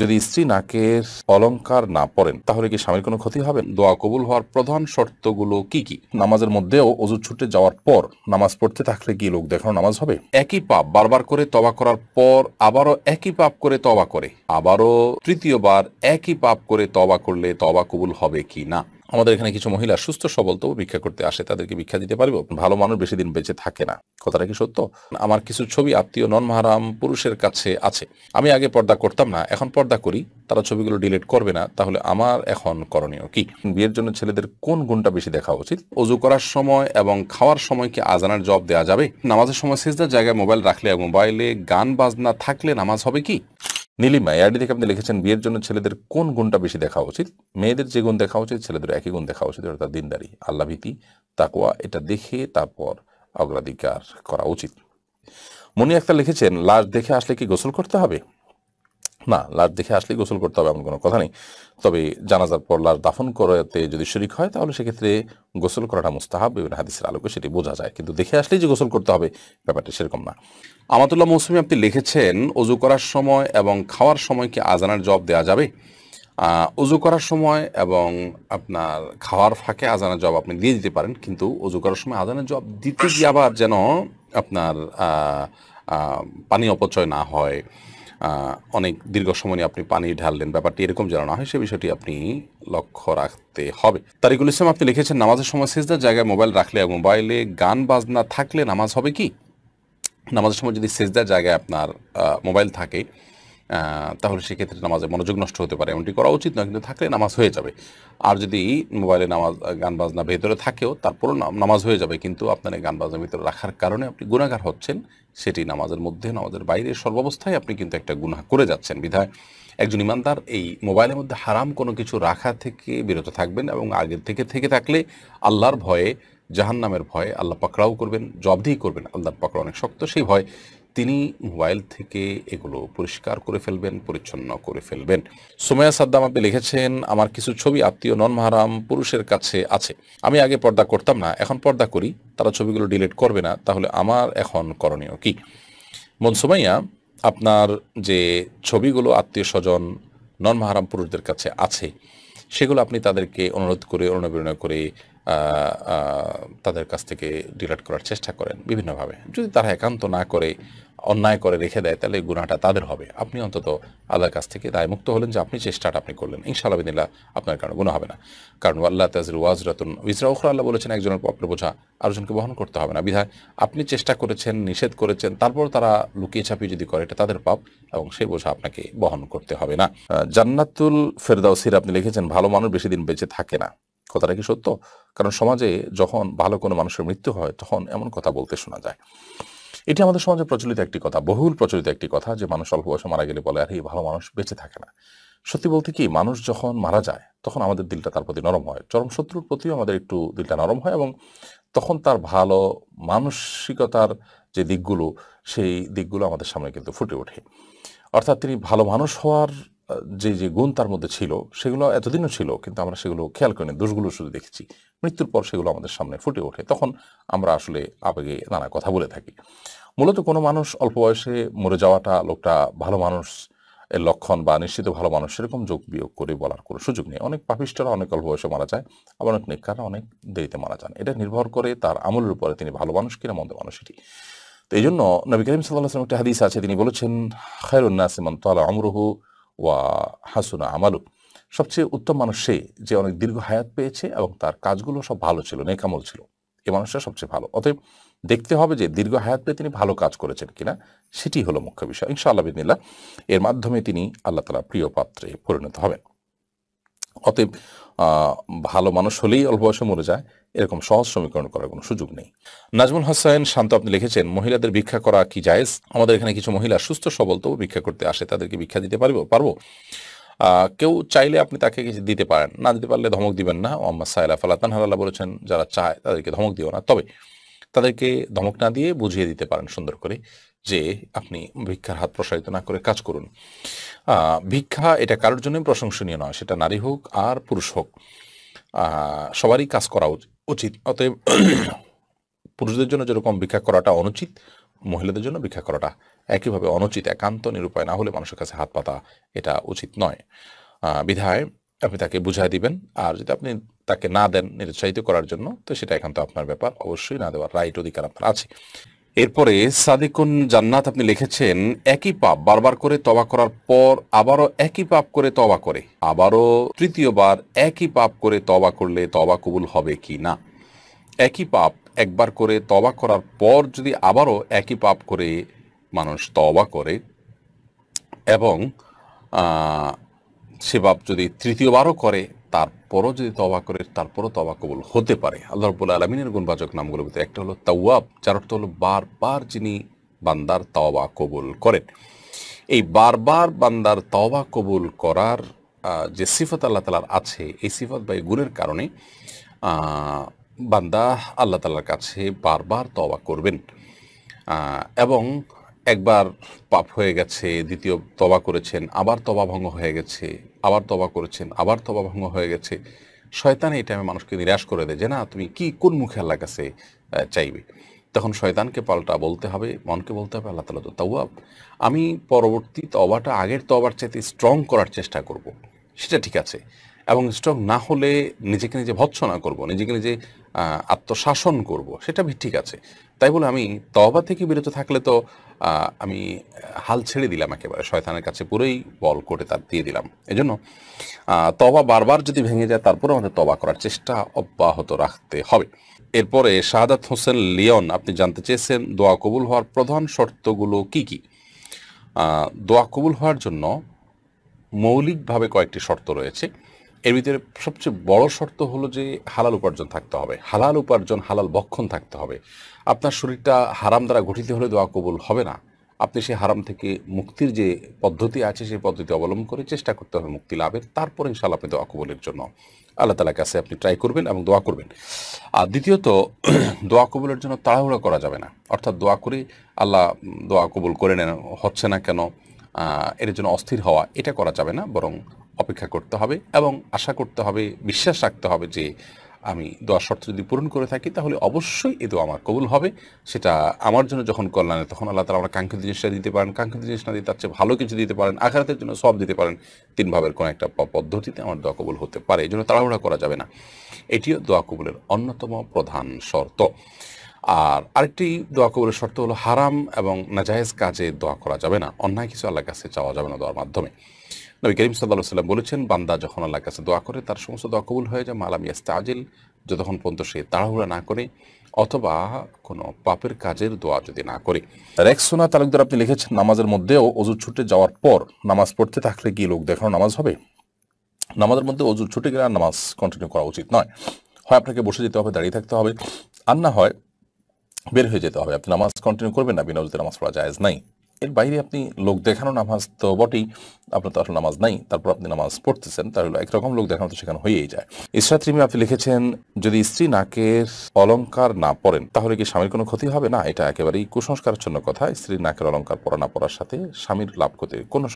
যদি স্ত্রী নাকের অলঙ্কার না পরেন তাহলে কি স্বামীর কোনো ক্ষতি হবে দোয়া কবুল হওয়ার প্রধান শর্তগুলো কি কি নামাজের মধ্যেও অজু ছুটে যাওয়ার পর নামাজ পড়তে থাকলে কি লোক দেখানো নামাজ হবে একই পাপ বারবার করে তবা করার পর আবারও একই পাপ করে তবা করে আবারও তৃতীয়বার একই পাপ করে তবা করলে তবা কবুল হবে কি না আমাদের এখানে কিছু মহিলা সুস্থ সবল তবু ভিক্ষা করতে আসে তাদেরকে ভিক্ষা দিতে পারবো ভালো মানুষ বেশি দিন বেঁচে থাকে না কথাটা কি সত্য আমার কিছু ছবি আত্মীয় নন মহারাম পুরুষের কাছে আছে আমি আগে পর্দা করতাম না এখন পর্দা করি তারা ছবিগুলো ডিলিট করবে না তাহলে আমার এখন করণীয় কি বিয়ের জন্য ছেলেদের কোন গুণটা বেশি দেখা উচিত অজু করার সময় এবং খাওয়ার সময় কি আজানার জব দেওয়া যাবে নামাজের সময় সেজদার জায়গায় মোবাইল রাখলে মোবাইলে গান বাজনা থাকলে নামাজ হবে কি নীলিমা এআরডি থেকে আপনি লিখেছেন বিয়ের জন্য ছেলেদের কোন গুণটা বেশি দেখা উচিত মেয়েদের যে গুণ দেখা উচিত ছেলেদের একই গুণ দেখা উচিত অর্থাৎ দিনদারি আল্লাহ ভীতি তাকুয়া এটা দেখে তারপর অগ্রাধিকার করা উচিত মনি আক্তার লিখেছেন লাশ দেখে আসলে কি গোসল করতে হবে না লাশ দেখে আসলেই গোসল করতে হবে এমন কোনো কথা নেই তবে জানাজার পর লাশ দাফন করাতে যদি শরিক হয় তাহলে সেক্ষেত্রে গোসল করাটা মুস্তাহাব বিভিন্ন হাদিসের আলোকে সেটি বোঝা যায় কিন্তু দেখে আসলেই যে গোসল করতে হবে ব্যাপারটা সেরকম না আমাতুল্লাহ মৌসুমী আপনি লিখেছেন অজু করার সময় এবং খাওয়ার সময় কি আজানের জব দেওয়া যাবে অজু করার সময় এবং আপনার খাওয়ার ফাঁকে আজানের জব আপনি দিয়ে দিতে পারেন কিন্তু অজু করার সময় আজানের জব দিতে গিয়ে আবার যেন আপনার পানি অপচয় না হয় অনেক দীর্ঘ সময় আপনি পানি ঢাললেন ব্যাপারটি এরকম যেন না হয় সে বিষয়টি আপনি লক্ষ্য রাখতে হবে তারিকুল ইসলাম আপনি লিখেছেন নামাজের সময় সেজদার জায়গায় মোবাইল রাখলে মোবাইলে গান বাজনা থাকলে নামাজ হবে কি নামাজের সময় যদি সেজদার জায়গায় আপনার মোবাইল থাকে তাহলে সেক্ষেত্রে নামাজে মনোযোগ নষ্ট হতে পারে এমনটি করা উচিত নয় কিন্তু থাকলে নামাজ হয়ে যাবে আর যদি মোবাইলে নামাজ গান বাজনা ভেতরে থাকেও তারপরও নামাজ হয়ে যাবে কিন্তু আপনার গান বাজনা ভেতরে রাখার কারণে আপনি গুণাগার হচ্ছেন সেটি নামাজের মধ্যে নামাজের বাইরে সর্বাবস্থায় আপনি কিন্তু একটা গুণা করে যাচ্ছেন বিধায় একজন ইমানদার এই মোবাইলের মধ্যে হারাম কোনো কিছু রাখা থেকে বিরত থাকবেন এবং আগের থেকে থেকে থাকলে আল্লাহর ভয়ে জাহান্নামের ভয়ে আল্লাহ পাকড়াও করবেন জবদিহি করবেন আল্লাহর পাকড়া অনেক শক্ত সেই ভয় তিনি মোবাইল থেকে এগুলো পরিষ্কার করে ফেলবেন পরিচ্ছন্ন করে ফেলবেন সোমায়া সাদ্দাম আপনি লিখেছেন আমার কিছু ছবি আত্মীয় নন মাহারাম পুরুষের কাছে আছে আমি আগে পর্দা করতাম না এখন পর্দা করি তারা ছবিগুলো ডিলিট করবে না তাহলে আমার এখন করণীয় কি সোমাইয়া আপনার যে ছবিগুলো আত্মীয় স্বজন নন মাহারাম পুরুষদের কাছে আছে সেগুলো আপনি তাদেরকে অনুরোধ করে অনুপ্রেরণা করে তাদের কাছ থেকে ডিলেট করার চেষ্টা করেন বিভিন্নভাবে যদি তারা একান্ত না করে অন্যায় করে রেখে দেয় তাহলে গুণাটা তাদের হবে আপনি অন্তত আল্লাহর কাছ থেকে দায় মুক্ত হলেন যে আপনি চেষ্টাটা আপনি করলেন ইনশাআল্লাহ বিদিল্লা আপনার কারণে গুণ হবে না কারণ আল্লাহ তাজির ওয়াজরাতুন ইসরা ওখর আল্লাহ বলেছেন একজনের আপনার বোঝা আরেকজনকে বহন করতে হবে না বিধায় আপনি চেষ্টা করেছেন নিষেধ করেছেন তারপর তারা লুকিয়ে ছাপিয়ে যদি করে এটা তাদের পাপ এবং সেই বোঝা আপনাকে বহন করতে হবে না জান্নাতুল ফেরদাউসির আপনি লিখেছেন ভালো মানুষ বেশি দিন বেঁচে থাকে না কথাটা কি সত্য কারণ সমাজে যখন ভালো কোনো মানুষের মৃত্যু হয় তখন এমন কথা বলতে শোনা যায় এটি আমাদের সমাজে প্রচলিত একটি কথা বহুল প্রচলিত একটি কথা যে মানুষ অল্প বয়সে মারা গেলে বলে আর এই ভালো মানুষ বেঁচে থাকে না সত্যি বলতে কি মানুষ যখন মারা যায় তখন আমাদের দিলটা তার প্রতি নরম হয় চরম শত্রুর প্রতিও আমাদের একটু দিলটা নরম হয় এবং তখন তার ভালো মানসিকতার যে দিকগুলো সেই দিকগুলো আমাদের সামনে কিন্তু ফুটে ওঠে অর্থাৎ তিনি ভালো মানুষ হওয়ার যে যে গুণ তার মধ্যে ছিল সেগুলো এতদিনও ছিল কিন্তু আমরা সেগুলো খেয়াল করিনি দোষগুলো শুধু দেখেছি মৃত্যুর পর সেগুলো আমাদের সামনে ফুটে ওঠে তখন আমরা আসলে আবেগে নানা কথা বলে থাকি মূলত কোনো মানুষ অল্প বয়সে মরে যাওয়াটা লোকটা ভালো মানুষ এর লক্ষণ বা নিশ্চিত ভালো মানুষ সেরকম যোগ বিয়োগ করে বলার কোনো সুযোগ নেই অনেক পাপিষ্টরা অনেক অল্প বয়সে মারা যায় আবার অনেক নেককাররা অনেক দেরিতে মারা যান এটা নির্ভর করে তার আমলের উপরে তিনি ভালো মানুষ কিনা মন্দ মানুষ এটি তো এই জন্য নবী করিম সাল্লাহ আসলাম একটা হাদিস আছে তিনি বলেছেন খায়রুন্নাসিমান তালা আমরহু ওয়া হাসুনা আমালু সবচেয়ে উত্তম মানুষ সে যে অনেক দীর্ঘ হায়াত পেয়েছে এবং তার কাজগুলো সব ভালো ছিল নেকামল ছিল এ মানুষটা সবচেয়ে ভালো অতএব দেখতে হবে যে দীর্ঘ হায়াত পেয়ে তিনি ভালো কাজ করেছেন কিনা সেটি হলো মুখ্য বিষয় ইনশাআল্লাহ বিদিনিল্লা এর মাধ্যমে তিনি আল্লাহ তালা প্রিয় পাত্রে পরিণত হবেন অতএব ভালো মানুষ হলেই অল্প বয়সে মরে যায় এরকম সহজ সমীকরণ করার কোনো সুযোগ নেই নাজমুল হাসান শান্ত আপনি লিখেছেন মহিলাদের ভিক্ষা করা কি জায়েজ আমাদের এখানে কিছু মহিলা সুস্থ সবল তবু ভিক্ষা করতে আসে তাদেরকে ভিক্ষা দিতে পারবো পারবো কেউ চাইলে আপনি তাকে কিছু দিতে পারেন না দিতে পারলে ধমক দিবেন না ওম্মা সাইলা ফালাতান হালাল্লাহ বলেছেন যারা চায় তাদেরকে ধমক দিও না তবে তাদেরকে ধমক না দিয়ে বুঝিয়ে দিতে পারেন সুন্দর করে যে আপনি ভিক্ষার হাত প্রসারিত না করে কাজ করুন ভিক্ষা এটা কারোর জন্য প্রশংসনীয় নয় সেটা নারী হোক আর পুরুষ হোক সবারই কাজ করা উচিত অতএব পুরুষদের জন্য যেরকম ভিক্ষা করাটা অনুচিত মহিলাদের জন্য ভিক্ষা করাটা একইভাবে অনুচিত একান্ত নিরুপায় না হলে মানুষের কাছে হাত পাতা এটা উচিত নয় বিধায় আপনি তাকে বুঝাই দিবেন আর যদি আপনি তাকে না দেন নিরুৎসাহিত করার জন্য তো সেটা এখন তো আপনার ব্যাপার অবশ্যই না দেওয়ার রাইট অধিকার আপনার আছে এরপরে সাদিকুন জান্নাত আপনি লিখেছেন একই পাপ বারবার করে তবা করার পর আবারও একই পাপ করে তবা করে আবারও তৃতীয়বার একই পাপ করে তবা করলে তবা কবুল হবে কি না একই পাপ একবার করে তবা করার পর যদি আবারও একই পাপ করে মানুষ তবা করে এবং সে পাপ যদি তৃতীয়বারও করে তারপরও যদি তবা করে তারপরও তবা কবুল হতে পারে আল্লাহ রব্বুল আলমিনের গুণবাচক নামগুলোর ভিতরে একটা হলো তাওয়াব যার অর্থ হলো বারবার যিনি বান্দার তওবা কবুল করেন এই বারবার বান্দার তওবা কবুল করার যে সিফত আল্লাহ তালার আছে এই সিফত বা এই গুণের কারণে বান্দা আল্লাহ তালার কাছে বারবার তওবা করবেন এবং একবার পাপ হয়ে গেছে দ্বিতীয় তবা করেছেন আবার তবা ভঙ্গ হয়ে গেছে আবার তবা করেছেন আবার তবা ভঙ্গ হয়ে গেছে শয়তানে এই টাইমে মানুষকে নিরাশ করে দেয় যে না তুমি কি কোন মুখে আল্লাহ কাছে চাইবে তখন শয়তানকে পাল্টা বলতে হবে মনকে বলতে হবে আল্লাহ তালা তো তাও আমি পরবর্তী তবাটা আগের তবার চাইতে স্ট্রং করার চেষ্টা করব সেটা ঠিক আছে এবং স্ট্রং না হলে নিজেকে নিজে ভৎসনা করব নিজেকে নিজে আত্মশাসন করব সেটা ঠিক আছে তাই বলে আমি তবা থেকে বিরত থাকলে তো আমি হাল ছেড়ে দিলাম একেবারে শয়তানের কাছে পুরোই বল কোটে তার দিয়ে দিলাম এজন্য তবা বারবার যদি ভেঙে যায় তারপরে আমাদের তবা করার চেষ্টা অব্যাহত রাখতে হবে এরপরে শাহাদাত হোসেন লিওন আপনি জানতে চেয়েছেন দোয়া কবুল হওয়ার প্রধান শর্তগুলো কি কি দোয়া কবুল হওয়ার জন্য মৌলিকভাবে কয়েকটি শর্ত রয়েছে এর ভিতরে সবচেয়ে বড় শর্ত হলো যে হালাল উপার্জন থাকতে হবে হালাল উপার্জন হালাল বক্ষণ থাকতে হবে আপনার শরীরটা হারাম দ্বারা গঠিত হলে দোয়া কবুল হবে না আপনি সেই হারাম থেকে মুক্তির যে পদ্ধতি আছে সেই পদ্ধতি অবলম্বন করে চেষ্টা করতে হবে মুক্তি লাভের তারপরে ইনশাল্লাহ আপনি দোয়া কবুলের জন্য আল্লাহ তালার কাছে আপনি ট্রাই করবেন এবং দোয়া করবেন আর দ্বিতীয়ত দোয়া কবুলের জন্য তাড়াহুড়া করা যাবে না অর্থাৎ দোয়া করে আল্লাহ দোয়া কবুল করে নেন হচ্ছে না কেন এর জন্য অস্থির হওয়া এটা করা যাবে না বরং অপেক্ষা করতে হবে এবং আশা করতে হবে বিশ্বাস রাখতে হবে যে আমি দোয়া শর্ত যদি পূরণ করে থাকি তাহলে অবশ্যই এ দোয়া আমার কবুল হবে সেটা আমার জন্য যখন কল্যাণে তখন আল্লাহ তালা আমার কাঙ্ক্ষিত জিনিসটা দিতে পারেন কাঙ্ক্ষিত জিনিস না দিয়ে তার চেয়ে ভালো কিছু দিতে পারেন আঘাতের জন্য সব দিতে পারেন তিন ভাবের কোনো একটা পদ্ধতিতে আমার দোয়া কবুল হতে পারে এই জন্য তাড়াহুড়া করা যাবে না এটিও দোয়া কবুলের অন্যতম প্রধান শর্ত আর আরেকটি দোয়া কবুলের শর্ত হলো হারাম এবং নাজায়েজ কাজে দোয়া করা যাবে না অন্যায় কিছু আল্লাহর কাছে চাওয়া যাবে না দোয়ার মাধ্যমে নবী করিম সাল্লাহ সাল্লাম বলেছেন বান্দা যখন আল্লাহর কাছে দোয়া করে তার সমস্ত দোয়া কবুল হয়ে যায় মালাম ইয়াস্তা আজিল যতক্ষণ পর্যন্ত সে তাড়াহুড়া না করে অথবা কোনো পাপের কাজের দোয়া যদি না করে রেকসোনা তালুকদার আপনি লিখেছেন নামাজের মধ্যেও অজু ছুটে যাওয়ার পর নামাজ পড়তে থাকলে কি লোক দেখানো নামাজ হবে নামাজের মধ্যে অজু ছুটে গেলে আর নামাজ কন্টিনিউ করা উচিত নয় হয় আপনাকে বসে যেতে হবে দাঁড়িয়ে থাকতে হবে আর না হয় বের হয়ে যেতে হবে আপনি নামাজ কন্টিনিউ করবেন না বিনা নামাজ পড়া যায় নাই এর বাইরে আপনি লোক দেখানো নামাজ তো বটেই আপনার তো আসলে নামাজ নাই তারপর আপনি নামাজ পড়তেছেন তাহলে একরকম লোক দেখানো তো সেখানে হয়েই যায় ইসরাত রিমি আপনি লিখেছেন যদি স্ত্রী নাকের অলঙ্কার না পরেন তাহলে কি স্বামীর কোনো ক্ষতি হবে না এটা একেবারেই কুসংস্কারের জন্য কথা স্ত্রীর নাকের অলঙ্কার পড়া না পড়ার সাথে স্বামীর লাভ ক্ষতি কোনো